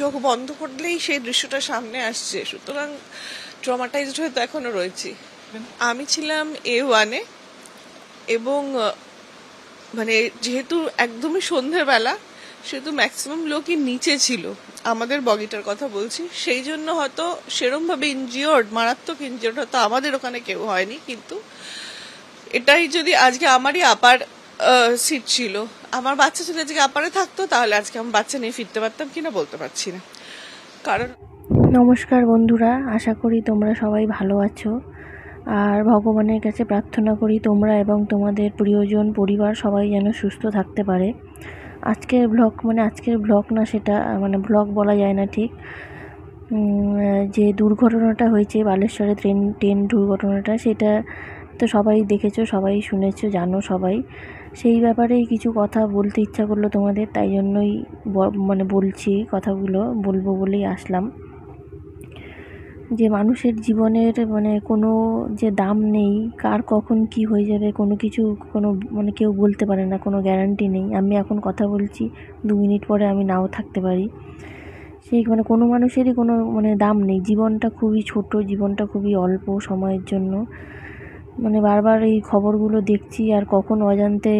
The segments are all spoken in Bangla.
চোখ বন্ধ করলেই সেই দৃশ্যটা সামনে আসছে সুতরাং ট্রমাটাইজড হয়ে তো এখনও রয়েছি আমি ছিলাম এ ওয়ানে এবং মানে যেহেতু একদমই সন্ধ্যেবেলা সেহেতু ম্যাক্সিমাম লোকই নিচে ছিল আমাদের বগিটার কথা বলছি সেই জন্য হয়তো সেরমভাবে ইনজিওর্ড মারাত্মক ইনজিওর্ড হয়তো আমাদের ওখানে কেউ হয়নি কিন্তু এটাই যদি আজকে আমারই আপার সিট ছিল আমার বাচ্চা ছেলে যদি আপারে থাকতো তাহলে আজকে আমার বাচ্চা নিয়ে ফিরতে পারতাম কিনা বলতে পারছি না কারণ নমস্কার বন্ধুরা আশা করি তোমরা সবাই ভালো আছো আর ভগবানের কাছে প্রার্থনা করি তোমরা এবং তোমাদের প্রিয়জন পরিবার সবাই যেন সুস্থ থাকতে পারে আজকের ব্লগ মানে আজকের ব্লগ না সেটা মানে ব্লগ বলা যায় না ঠিক যে দুর্ঘটনাটা হয়েছে বালেশ্বরে ট্রেন ট্রেন দুর্ঘটনাটা সেটা তো সবাই দেখেছো সবাই শুনেছো জানো সবাই সেই ব্যাপারেই কিছু কথা বলতে ইচ্ছা করলো তোমাদের তাই জন্যই মানে বলছি কথাগুলো বলবো বলেই আসলাম যে মানুষের জীবনের মানে কোনো যে দাম নেই কার কখন কি হয়ে যাবে কোনো কিছু কোনো মানে কেউ বলতে পারে না কোনো গ্যারান্টি নেই আমি এখন কথা বলছি দু মিনিট পরে আমি নাও থাকতে পারি সেই মানে কোনো মানুষেরই কোনো মানে দাম নেই জীবনটা খুবই ছোট জীবনটা খুবই অল্প সময়ের জন্য মানে বারবার এই খবরগুলো দেখছি আর কখন অজান্তে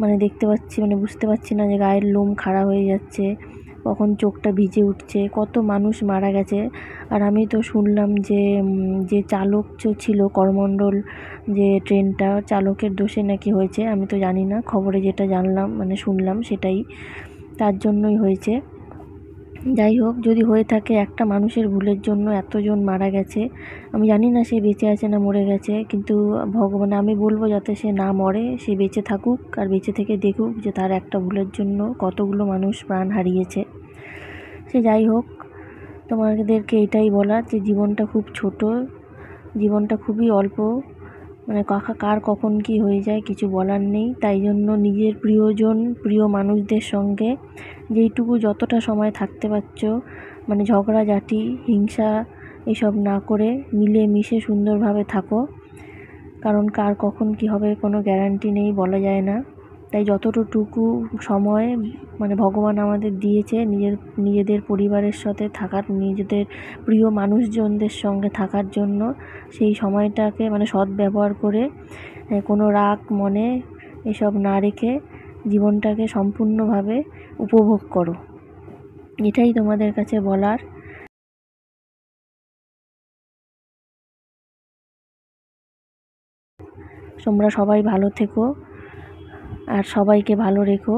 মানে দেখতে পাচ্ছি মানে বুঝতে পারছি না যে গায়ের লোম খাড়া হয়ে যাচ্ছে কখন চোখটা ভিজে উঠছে কত মানুষ মারা গেছে আর আমি তো শুনলাম যে যে চালক ছিল করমণ্ডল যে ট্রেনটা চালকের দোষে নাকি হয়েছে আমি তো জানি না খবরে যেটা জানলাম মানে শুনলাম সেটাই তার জন্যই হয়েছে যাই হোক যদি হয়ে থাকে একটা মানুষের ভুলের জন্য এতজন মারা গেছে আমি জানি না সে বেঁচে আছে না মরে গেছে কিন্তু ভগবান আমি বলবো যাতে সে না মরে সে বেঁচে থাকুক আর বেঁচে থেকে দেখুক যে তার একটা ভুলের জন্য কতগুলো মানুষ প্রাণ হারিয়েছে সে যাই হোক তোমাদেরকে এটাই বলার যে জীবনটা খুব ছোট জীবনটা খুবই অল্প মানে কাকা কার কখন কি হয়ে যায় কিছু বলার নেই তাই জন্য নিজের প্রিয়জন প্রিয় মানুষদের সঙ্গে যেইটুকু যতটা সময় থাকতে পারছ মানে ঝগড়াঝাটি হিংসা এসব না করে মিলে মিশে সুন্দরভাবে থাকো কারণ কার কখন কি হবে কোনো গ্যারান্টি নেই বলা যায় না তাই যতটুকু সময় মানে ভগবান আমাদের দিয়েছে নিজের নিজেদের পরিবারের সাথে থাকার নিজেদের প্রিয় মানুষজনদের সঙ্গে থাকার জন্য সেই সময়টাকে মানে সৎ ব্যবহার করে কোনো রাগ মনে এসব না রেখে জীবনটাকে সম্পূর্ণভাবে উপভোগ করো এটাই তোমাদের কাছে বলার তোমরা সবাই ভালো থেকো আর সবাইকে ভালো রেখো